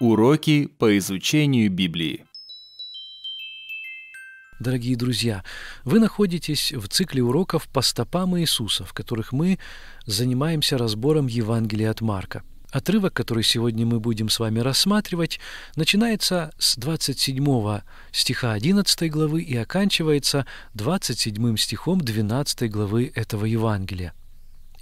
Уроки по изучению Библии. Дорогие друзья, вы находитесь в цикле уроков по стопам Иисуса, в которых мы занимаемся разбором Евангелия от Марка. Отрывок, который сегодня мы будем с вами рассматривать, начинается с 27 стиха 11 главы и оканчивается 27 стихом 12 главы этого Евангелия.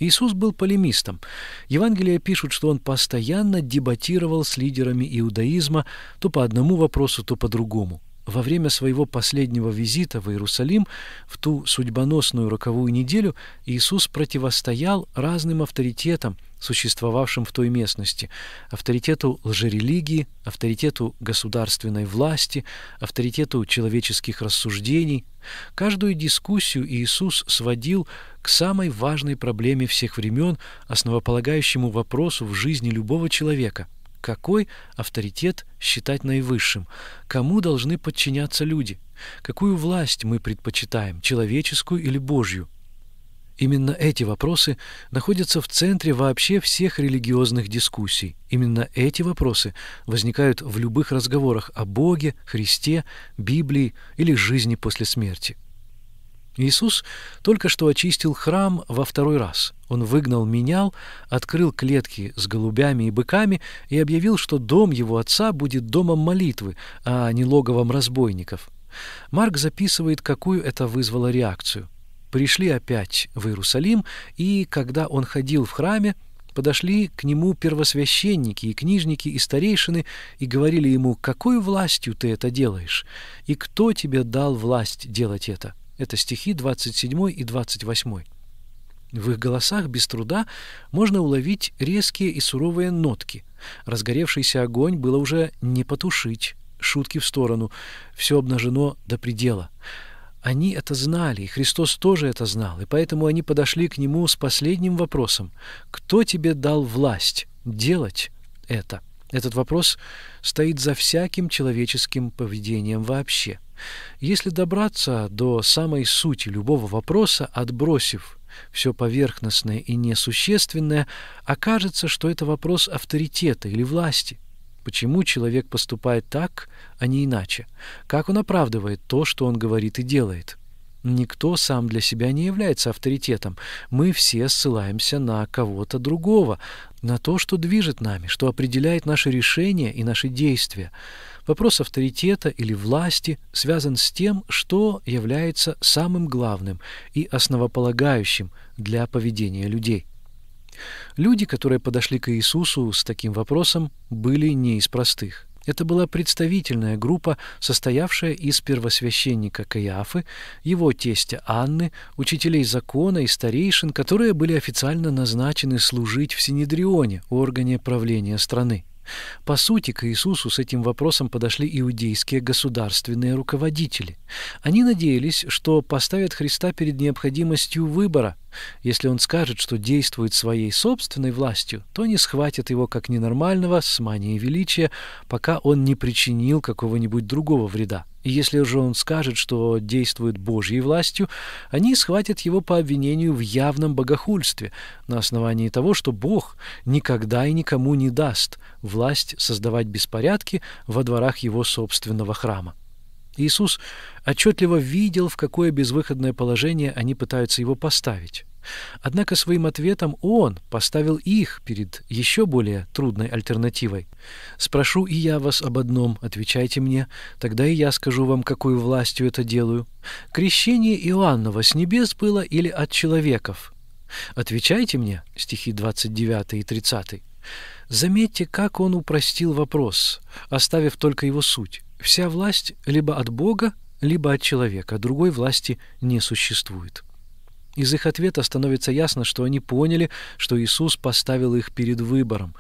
Иисус был полемистом. Евангелия пишут, что он постоянно дебатировал с лидерами иудаизма то по одному вопросу, то по другому. Во время своего последнего визита в Иерусалим в ту судьбоносную роковую неделю Иисус противостоял разным авторитетам, существовавшим в той местности, авторитету лжерелигии, авторитету государственной власти, авторитету человеческих рассуждений. Каждую дискуссию Иисус сводил к самой важной проблеме всех времен, основополагающему вопросу в жизни любого человека – какой авторитет считать наивысшим, кому должны подчиняться люди, какую власть мы предпочитаем, человеческую или Божью. Именно эти вопросы находятся в центре вообще всех религиозных дискуссий. Именно эти вопросы возникают в любых разговорах о Боге, Христе, Библии или жизни после смерти. Иисус только что очистил храм во второй раз. Он выгнал менял, открыл клетки с голубями и быками и объявил, что дом его отца будет домом молитвы, а не логовом разбойников. Марк записывает, какую это вызвало реакцию – пришли опять в Иерусалим, и когда он ходил в храме, подошли к нему первосвященники и книжники и старейшины и говорили ему, «Какой властью ты это делаешь? И кто тебе дал власть делать это?» Это стихи 27 и 28. В их голосах без труда можно уловить резкие и суровые нотки. Разгоревшийся огонь было уже не потушить. Шутки в сторону. Все обнажено до предела. Они это знали, и Христос тоже это знал, и поэтому они подошли к Нему с последним вопросом. «Кто тебе дал власть делать это?» Этот вопрос стоит за всяким человеческим поведением вообще. Если добраться до самой сути любого вопроса, отбросив все поверхностное и несущественное, окажется, что это вопрос авторитета или власти – Почему человек поступает так, а не иначе? Как он оправдывает то, что он говорит и делает? Никто сам для себя не является авторитетом. Мы все ссылаемся на кого-то другого, на то, что движет нами, что определяет наши решения и наши действия. Вопрос авторитета или власти связан с тем, что является самым главным и основополагающим для поведения людей. Люди, которые подошли к Иисусу с таким вопросом, были не из простых. Это была представительная группа, состоявшая из первосвященника Каиафы, его тестя Анны, учителей закона и старейшин, которые были официально назначены служить в Синедрионе, органе правления страны. По сути, к Иисусу с этим вопросом подошли иудейские государственные руководители. Они надеялись, что поставят Христа перед необходимостью выбора – если он скажет, что действует своей собственной властью, то не схватят его как ненормального с манией величия, пока он не причинил какого-нибудь другого вреда. И если же он скажет, что действует Божьей властью, они схватят его по обвинению в явном богохульстве на основании того, что Бог никогда и никому не даст власть создавать беспорядки во дворах его собственного храма. Иисус отчетливо видел, в какое безвыходное положение они пытаются его поставить. Однако своим ответом он поставил их перед еще более трудной альтернативой. «Спрошу и я вас об одном, отвечайте мне, тогда и я скажу вам, какую властью это делаю. Крещение Иоаннова с небес было или от человеков? Отвечайте мне» стихи 29 и 30. Заметьте, как он упростил вопрос, оставив только его суть. Вся власть либо от Бога, либо от человека, другой власти не существует. Из их ответа становится ясно, что они поняли, что Иисус поставил их перед выбором.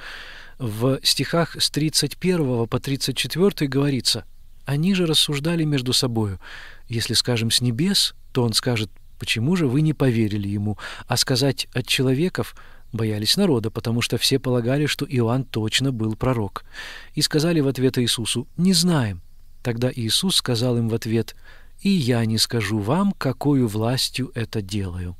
В стихах с 31 по 34 говорится «Они же рассуждали между собою, если скажем с небес, то он скажет, почему же вы не поверили ему, а сказать от человеков – боялись народа, потому что все полагали, что Иоанн точно был пророк. И сказали в ответ Иисусу, «Не знаем». Тогда Иисус сказал им в ответ, «И я не скажу вам, какую властью это делаю».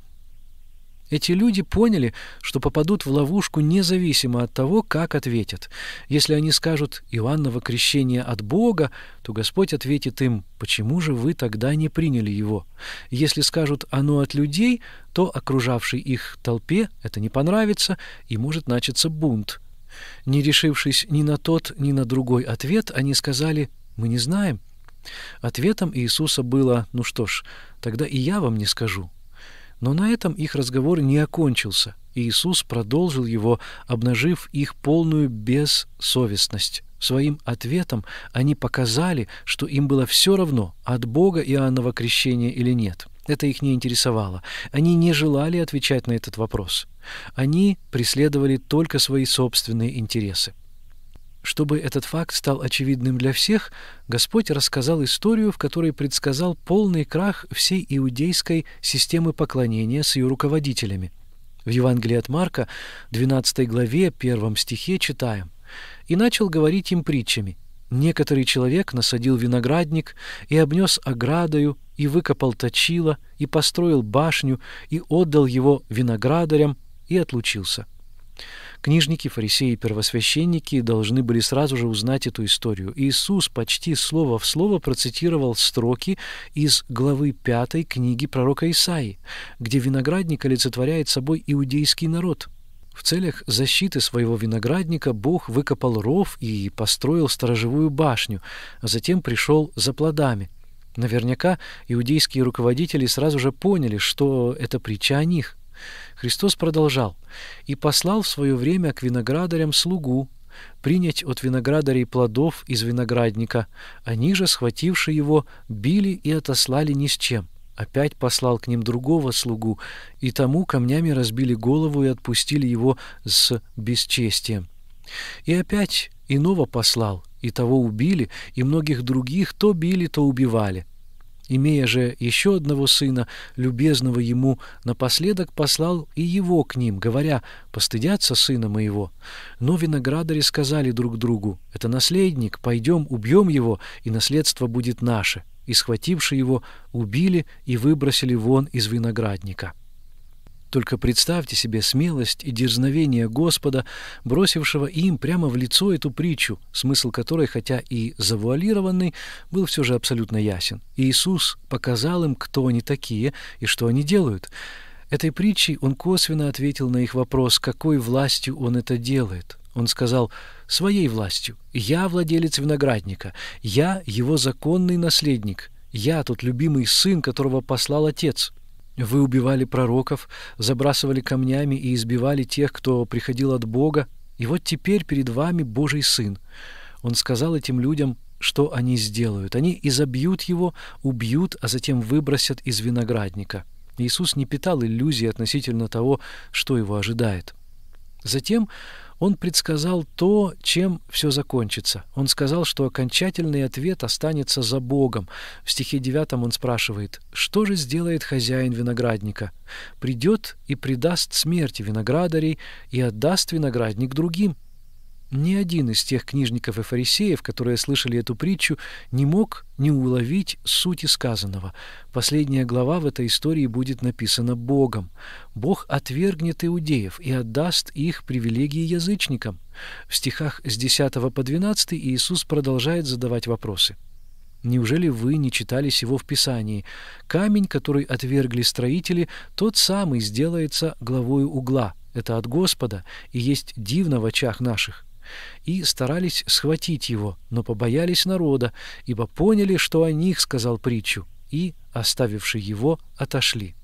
Эти люди поняли, что попадут в ловушку независимо от того, как ответят. Если они скажут «Иоанново крещение от Бога», то Господь ответит им «Почему же вы тогда не приняли его?». Если скажут «Оно от людей», то окружавшей их толпе это не понравится и может начаться бунт. Не решившись ни на тот, ни на другой ответ, они сказали мы не знаем». Ответом Иисуса было «Ну что ж, тогда и я вам не скажу». Но на этом их разговор не окончился, и Иисус продолжил его, обнажив их полную бессовестность. Своим ответом они показали, что им было все равно, от Бога Иоаннова крещения или нет. Это их не интересовало. Они не желали отвечать на этот вопрос. Они преследовали только свои собственные интересы. Чтобы этот факт стал очевидным для всех, Господь рассказал историю, в которой предсказал полный крах всей иудейской системы поклонения с ее руководителями. В Евангелии от Марка, 12 главе, 1 стихе читаем «И начал говорить им притчами. Некоторый человек насадил виноградник и обнес оградою, и выкопал точило, и построил башню, и отдал его виноградарям, и отлучился». Книжники, фарисеи и первосвященники должны были сразу же узнать эту историю. Иисус почти слово в слово процитировал строки из главы 5 книги пророка Исаии, где виноградник олицетворяет собой иудейский народ. В целях защиты своего виноградника Бог выкопал ров и построил сторожевую башню, а затем пришел за плодами. Наверняка иудейские руководители сразу же поняли, что это притча о них. Христос продолжал. «И послал в свое время к виноградарям слугу, принять от виноградарей плодов из виноградника. Они же, схвативши его, били и отослали ни с чем. Опять послал к ним другого слугу, и тому камнями разбили голову и отпустили его с бесчестием. И опять иного послал, и того убили, и многих других то били, то убивали. Имея же еще одного сына, любезного ему, напоследок послал и его к ним, говоря, «Постыдятся сына моего». Но виноградари сказали друг другу, «Это наследник, пойдем, убьем его, и наследство будет наше». И, схвативши его, убили и выбросили вон из виноградника. Только представьте себе смелость и дерзновение Господа, бросившего им прямо в лицо эту притчу, смысл которой, хотя и завуалированный, был все же абсолютно ясен. И Иисус показал им, кто они такие и что они делают. Этой притчей он косвенно ответил на их вопрос, какой властью он это делает. Он сказал «своей властью. Я владелец виноградника, я его законный наследник, я тот любимый сын, которого послал отец». Вы убивали пророков, забрасывали камнями и избивали тех, кто приходил от Бога, и вот теперь перед вами Божий Сын. Он сказал этим людям, что они сделают. Они изобьют его, убьют, а затем выбросят из виноградника. Иисус не питал иллюзий относительно того, что его ожидает. Затем он предсказал то, чем все закончится. Он сказал, что окончательный ответ останется за Богом. В стихе 9 он спрашивает, что же сделает хозяин виноградника? Придет и предаст смерти виноградарей и отдаст виноградник другим. Ни один из тех книжников и фарисеев, которые слышали эту притчу, не мог не уловить сути сказанного. Последняя глава в этой истории будет написана Богом. Бог отвергнет иудеев и отдаст их привилегии язычникам. В стихах с 10 по 12 Иисус продолжает задавать вопросы. Неужели вы не читали сего в Писании? Камень, который отвергли строители, тот самый сделается главою угла. Это от Господа и есть дивно в очах наших и старались схватить его, но побоялись народа, ибо поняли, что о них сказал притчу, и, оставивши его, отошли.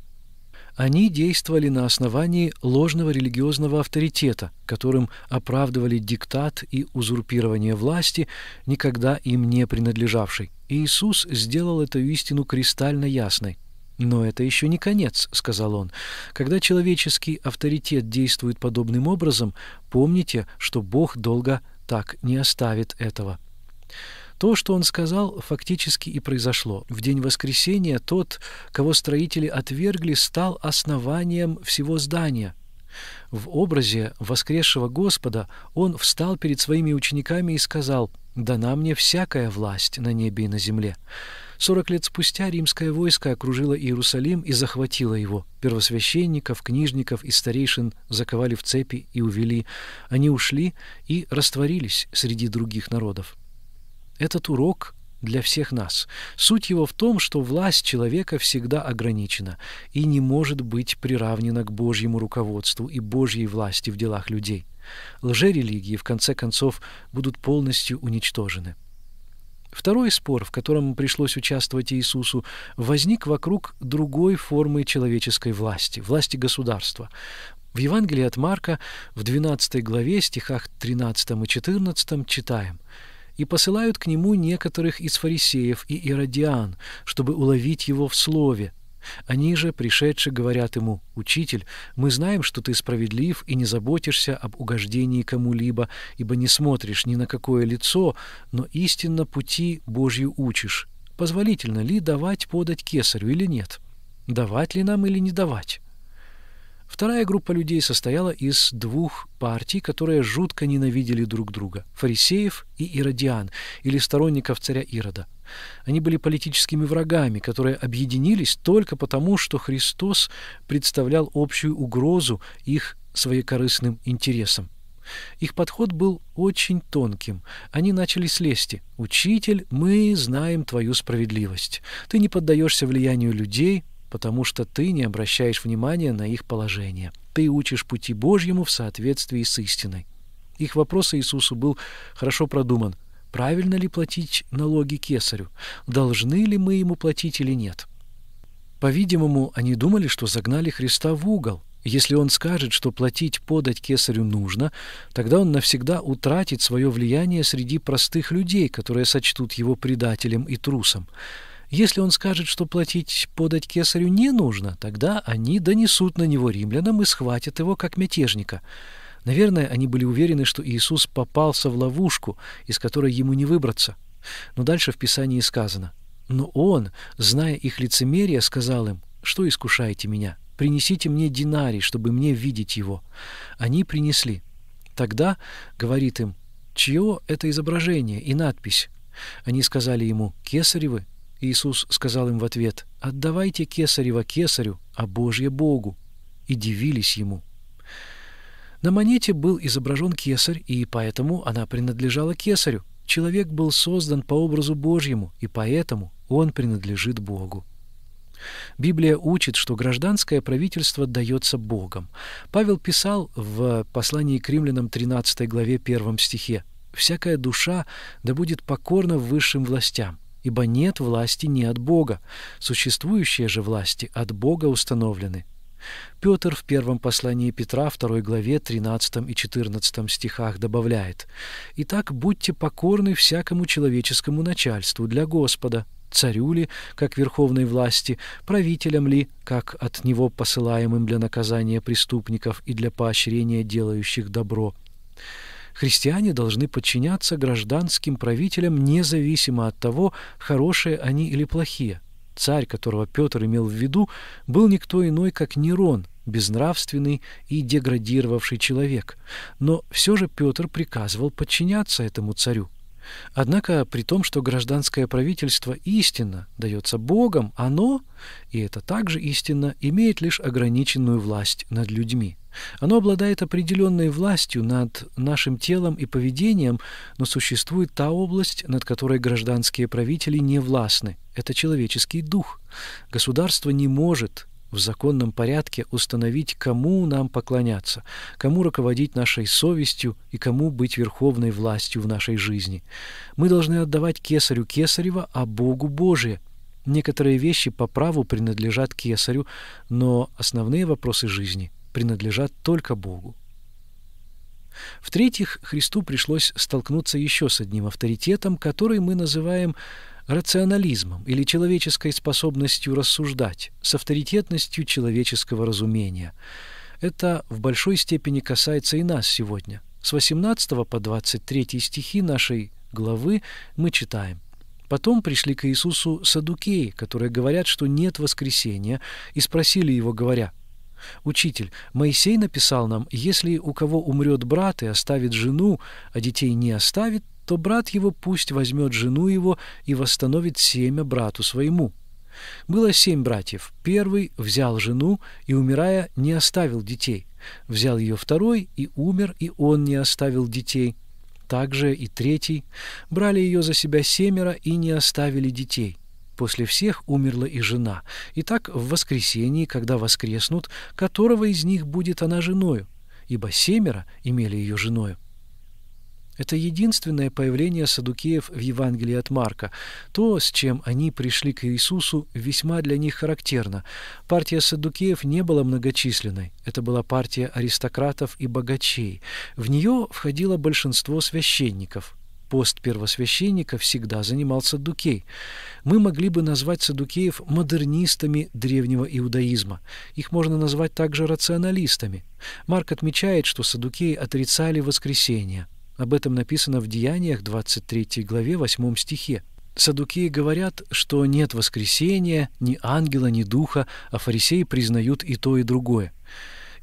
Они действовали на основании ложного религиозного авторитета, которым оправдывали диктат и узурпирование власти, никогда им не принадлежавшей. И Иисус сделал эту истину кристально ясной. Но это еще не конец, сказал он. Когда человеческий авторитет действует подобным образом, помните, что Бог долго так не оставит этого. То, что он сказал, фактически и произошло. В день воскресения тот, кого строители отвергли, стал основанием всего здания. В образе воскресшего Господа он встал перед своими учениками и сказал «Дана мне всякая власть на небе и на земле». Сорок лет спустя римское войско окружило Иерусалим и захватило его. Первосвященников, книжников и старейшин заковали в цепи и увели. Они ушли и растворились среди других народов. Этот урок для всех нас. Суть его в том, что власть человека всегда ограничена и не может быть приравнена к Божьему руководству и Божьей власти в делах людей. Лжерелигии, в конце концов, будут полностью уничтожены. Второй спор, в котором пришлось участвовать Иисусу, возник вокруг другой формы человеческой власти, власти государства. В Евангелии от Марка в 12 главе, стихах 13 и 14 читаем «И посылают к нему некоторых из фарисеев и иродиан, чтобы уловить его в слове, они же, пришедшие, говорят ему, «Учитель, мы знаем, что ты справедлив и не заботишься об угождении кому-либо, ибо не смотришь ни на какое лицо, но истинно пути Божью учишь. Позволительно ли давать подать кесарю или нет? Давать ли нам или не давать?» Вторая группа людей состояла из двух партий, которые жутко ненавидели друг друга – фарисеев и иродиан, или сторонников царя Ирода. Они были политическими врагами, которые объединились только потому, что Христос представлял общую угрозу их своекорыстным интересам. Их подход был очень тонким. Они начали с лести. «Учитель, мы знаем твою справедливость. Ты не поддаешься влиянию людей, потому что ты не обращаешь внимания на их положение. Ты учишь пути Божьему в соответствии с истиной. Их вопрос Иисусу был хорошо продуман. Правильно ли платить налоги кесарю? Должны ли мы ему платить или нет? По-видимому, они думали, что загнали Христа в угол. Если он скажет, что платить подать кесарю нужно, тогда он навсегда утратит свое влияние среди простых людей, которые сочтут его предателем и трусом. Если он скажет, что платить подать кесарю не нужно, тогда они донесут на него римлянам и схватят его как мятежника. Наверное, они были уверены, что Иисус попался в ловушку, из которой ему не выбраться. Но дальше в Писании сказано, «Но он, зная их лицемерие, сказал им, что искушаете меня? Принесите мне динарий, чтобы мне видеть его». Они принесли. Тогда, говорит им, «Чье это изображение и надпись?» Они сказали ему, «Кесаревы». Иисус сказал им в ответ, «Отдавайте кесарево кесарю, а Божье Богу». И дивились ему. На монете был изображен кесарь, и поэтому она принадлежала кесарю. Человек был создан по образу Божьему, и поэтому он принадлежит Богу. Библия учит, что гражданское правительство дается Богом. Павел писал в послании к римлянам 13 главе 1 стихе «Всякая душа да будет покорна высшим властям, ибо нет власти не от Бога, существующие же власти от Бога установлены. Петр в первом послании Петра, 2 главе 13 и 14 стихах добавляет «Итак, будьте покорны всякому человеческому начальству для Господа, царю ли, как верховной власти, правителям ли, как от него посылаемым для наказания преступников и для поощрения делающих добро» христиане должны подчиняться гражданским правителям независимо от того, хорошие они или плохие. Царь, которого Петр имел в виду, был никто иной, как Нерон, безнравственный и деградировавший человек. Но все же Петр приказывал подчиняться этому царю. Однако при том, что гражданское правительство истинно дается Богом, оно, и это также истинно, имеет лишь ограниченную власть над людьми. Оно обладает определенной властью над нашим телом и поведением, но существует та область, над которой гражданские правители не властны. Это человеческий дух. Государство не может в законном порядке установить, кому нам поклоняться, кому руководить нашей совестью и кому быть верховной властью в нашей жизни. Мы должны отдавать кесарю кесарева, а Богу Божие. Некоторые вещи по праву принадлежат кесарю, но основные вопросы жизни принадлежат только Богу. В-третьих, Христу пришлось столкнуться еще с одним авторитетом, который мы называем рационализмом или человеческой способностью рассуждать, с авторитетностью человеческого разумения. Это в большой степени касается и нас сегодня. С 18 по 23 стихи нашей главы мы читаем. Потом пришли к Иисусу садукеи, которые говорят, что нет воскресения, и спросили его, говоря, «Учитель, Моисей написал нам, если у кого умрет брат и оставит жену, а детей не оставит, то брат его пусть возьмет жену его и восстановит семя брату своему. Было семь братьев. Первый взял жену и, умирая, не оставил детей. Взял ее второй и умер, и он не оставил детей. Также и третий. Брали ее за себя семеро и не оставили детей. После всех умерла и жена. И так в воскресении, когда воскреснут, которого из них будет она женою? Ибо семеро имели ее женою. Это единственное появление садукеев в Евангелии от Марка. То, с чем они пришли к Иисусу, весьма для них характерно. Партия садукеев не была многочисленной. Это была партия аристократов и богачей. В нее входило большинство священников. Пост первосвященника всегда занимал саддукей. Мы могли бы назвать садукеев модернистами древнего иудаизма. Их можно назвать также рационалистами. Марк отмечает, что садукеи отрицали воскресение – об этом написано в Деяниях 23 главе 8 стихе. Садукеи говорят, что нет воскресения, ни ангела, ни духа, а фарисеи признают и то, и другое.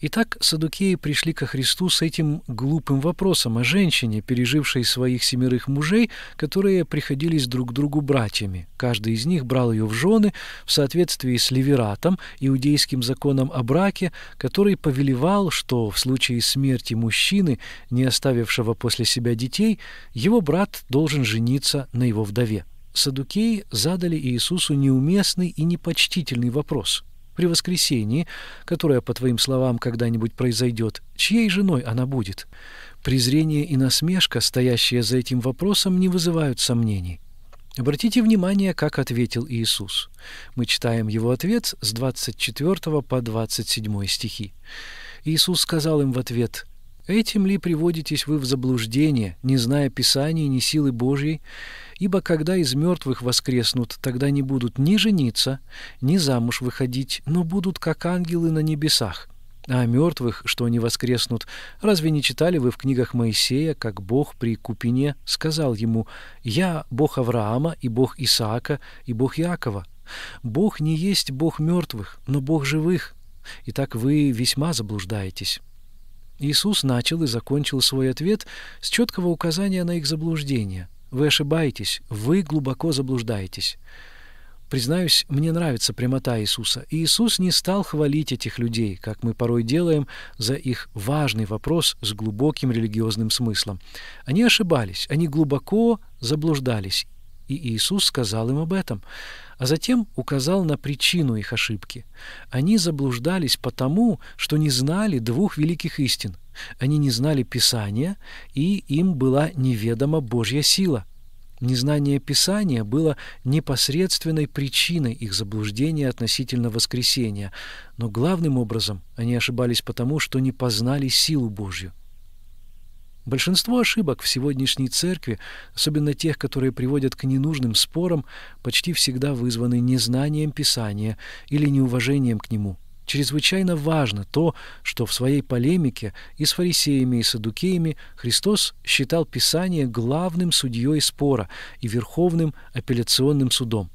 Итак, садукеи пришли ко Христу с этим глупым вопросом о женщине, пережившей своих семерых мужей, которые приходились друг другу братьями. Каждый из них брал ее в жены в соответствии с Левератом, иудейским законом о браке, который повелевал, что в случае смерти мужчины, не оставившего после себя детей, его брат должен жениться на его вдове. Садукеи задали Иисусу неуместный и непочтительный вопрос – при воскресении, которое, по твоим словам, когда-нибудь произойдет, чьей женой она будет? Презрение и насмешка, стоящие за этим вопросом, не вызывают сомнений. Обратите внимание, как ответил Иисус. Мы читаем его ответ с 24 по 27 стихи. Иисус сказал им в ответ – Этим ли приводитесь вы в заблуждение, не зная Писания ни силы Божьей? Ибо когда из мертвых воскреснут, тогда не будут ни жениться, ни замуж выходить, но будут как ангелы на небесах. А о мертвых, что они воскреснут, разве не читали вы в книгах Моисея, как Бог при Купине сказал ему «Я Бог Авраама и Бог Исаака и Бог Якова». Бог не есть Бог мертвых, но Бог живых. Итак, вы весьма заблуждаетесь». Иисус начал и закончил свой ответ с четкого указания на их заблуждение. «Вы ошибаетесь, вы глубоко заблуждаетесь». Признаюсь, мне нравится прямота Иисуса. Иисус не стал хвалить этих людей, как мы порой делаем, за их важный вопрос с глубоким религиозным смыслом. Они ошибались, они глубоко заблуждались, и Иисус сказал им об этом а затем указал на причину их ошибки. Они заблуждались потому, что не знали двух великих истин. Они не знали Писания, и им была неведома Божья сила. Незнание Писания было непосредственной причиной их заблуждения относительно воскресения, но главным образом они ошибались потому, что не познали силу Божью. Большинство ошибок в сегодняшней церкви, особенно тех, которые приводят к ненужным спорам, почти всегда вызваны незнанием Писания или неуважением к нему. Чрезвычайно важно то, что в своей полемике и с фарисеями, и с садукеями Христос считал Писание главным судьей спора и верховным апелляционным судом.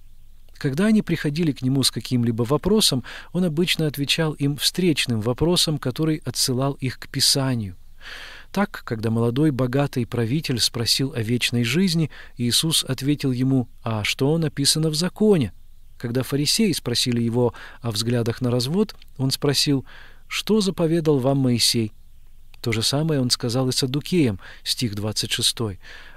Когда они приходили к нему с каким-либо вопросом, он обычно отвечал им встречным вопросом, который отсылал их к Писанию – так, когда молодой богатый правитель спросил о вечной жизни, Иисус ответил ему «А что написано в законе?». Когда фарисеи спросили его о взглядах на развод, он спросил «Что заповедал вам Моисей?». То же самое он сказал и Садукеям, стих 26.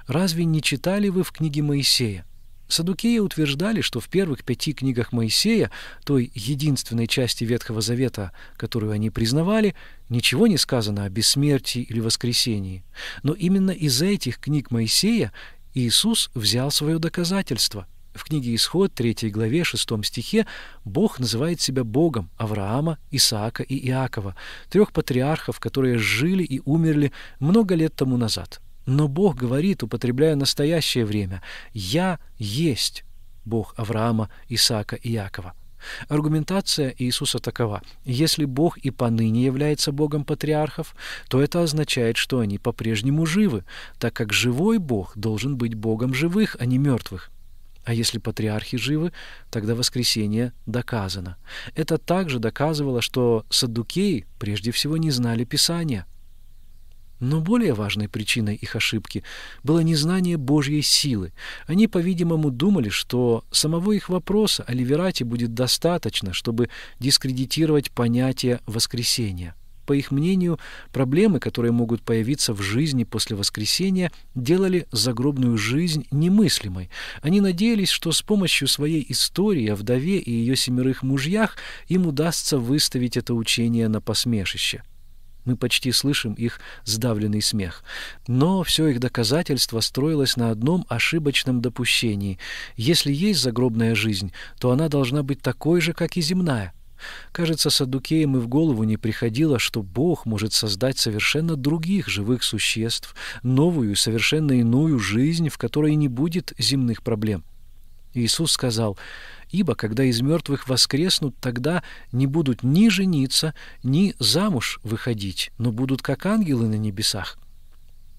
«Разве не читали вы в книге Моисея? Садукеи утверждали, что в первых пяти книгах Моисея, той единственной части Ветхого Завета, которую они признавали, ничего не сказано о бессмертии или воскресении. Но именно из этих книг Моисея Иисус взял свое доказательство. В книге «Исход» 3 главе 6 стихе Бог называет себя Богом Авраама, Исаака и Иакова, трех патриархов, которые жили и умерли много лет тому назад. Но Бог говорит, употребляя настоящее время, «Я есть Бог Авраама, Исаака и Якова». Аргументация Иисуса такова. Если Бог и поныне является Богом патриархов, то это означает, что они по-прежнему живы, так как живой Бог должен быть Богом живых, а не мертвых. А если патриархи живы, тогда воскресение доказано. Это также доказывало, что саддукеи прежде всего не знали Писания. Но более важной причиной их ошибки было незнание Божьей силы. Они, по-видимому, думали, что самого их вопроса о Ливерате будет достаточно, чтобы дискредитировать понятие воскресения. По их мнению, проблемы, которые могут появиться в жизни после воскресения, делали загробную жизнь немыслимой. Они надеялись, что с помощью своей истории о вдове и ее семерых мужьях им удастся выставить это учение на посмешище. Мы почти слышим их сдавленный смех. Но все их доказательство строилось на одном ошибочном допущении. Если есть загробная жизнь, то она должна быть такой же, как и земная. Кажется, Саддукеям и в голову не приходило, что Бог может создать совершенно других живых существ, новую, совершенно иную жизнь, в которой не будет земных проблем. Иисус сказал Ибо когда из мертвых воскреснут, тогда не будут ни жениться, ни замуж выходить, но будут как ангелы на небесах.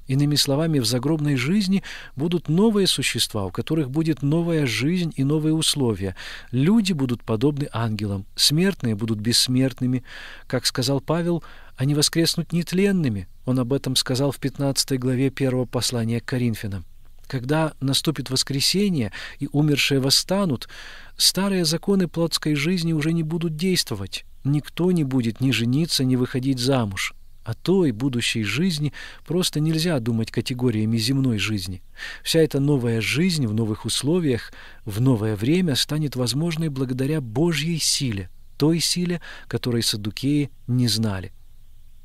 Иными словами, в загробной жизни будут новые существа, у которых будет новая жизнь и новые условия. Люди будут подобны ангелам, смертные будут бессмертными. Как сказал Павел, они воскреснут нетленными. Он об этом сказал в 15 главе первого послания к Коринфянам. Когда наступит воскресенье и умершие восстанут, старые законы плотской жизни уже не будут действовать. Никто не будет ни жениться, ни выходить замуж. О той будущей жизни просто нельзя думать категориями земной жизни. Вся эта новая жизнь в новых условиях, в новое время станет возможной благодаря Божьей силе, той силе, которой садукеи не знали.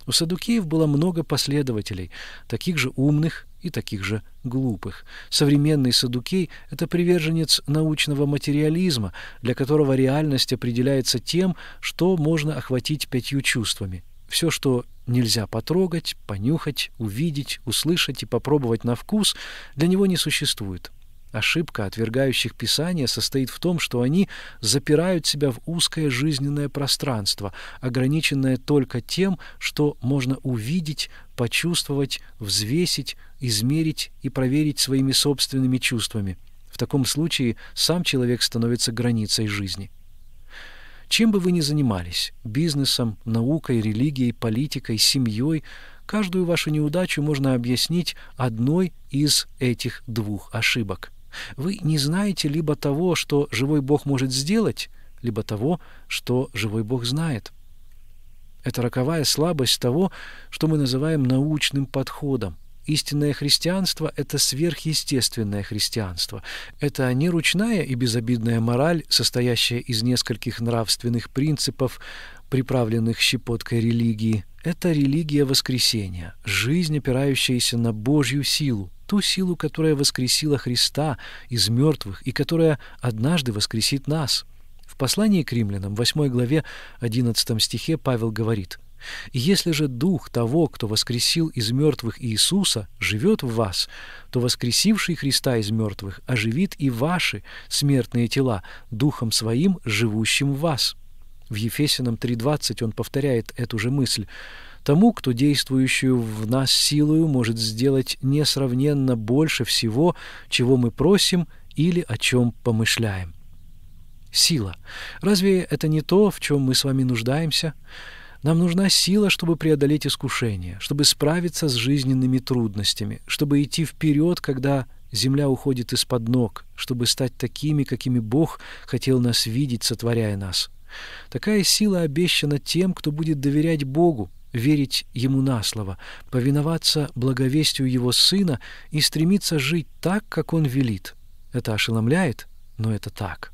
У Садукеев было много последователей, таких же умных и таких же глупых. Современный Садукей – это приверженец научного материализма, для которого реальность определяется тем, что можно охватить пятью чувствами. Все, что нельзя потрогать, понюхать, увидеть, услышать и попробовать на вкус, для него не существует. Ошибка отвергающих Писание состоит в том, что они запирают себя в узкое жизненное пространство, ограниченное только тем, что можно увидеть, почувствовать, взвесить, измерить и проверить своими собственными чувствами. В таком случае сам человек становится границей жизни. Чем бы вы ни занимались – бизнесом, наукой, религией, политикой, семьей – каждую вашу неудачу можно объяснить одной из этих двух ошибок – вы не знаете либо того, что живой Бог может сделать, либо того, что живой Бог знает. Это роковая слабость того, что мы называем научным подходом. Истинное христианство – это сверхъестественное христианство. Это не ручная и безобидная мораль, состоящая из нескольких нравственных принципов, приправленных щепоткой религии. Это религия воскресения, жизнь, опирающаяся на Божью силу, ту силу, которая воскресила Христа из мертвых и которая однажды воскресит нас. В послании к римлянам, 8 главе, 11 стихе Павел говорит, если же Дух того, кто воскресил из мертвых Иисуса, живет в вас, то воскресивший Христа из мертвых оживит и ваши смертные тела Духом Своим, живущим в вас». В Ефесином 3.20 он повторяет эту же мысль. «Тому, кто действующую в нас силою может сделать несравненно больше всего, чего мы просим или о чем помышляем». Сила. Разве это не то, в чем мы с вами нуждаемся? Нам нужна сила, чтобы преодолеть искушения, чтобы справиться с жизненными трудностями, чтобы идти вперед, когда земля уходит из-под ног, чтобы стать такими, какими Бог хотел нас видеть, сотворяя нас. Такая сила обещана тем, кто будет доверять Богу, верить Ему на слово, повиноваться благовестию Его Сына и стремиться жить так, как Он велит. Это ошеломляет, но это так.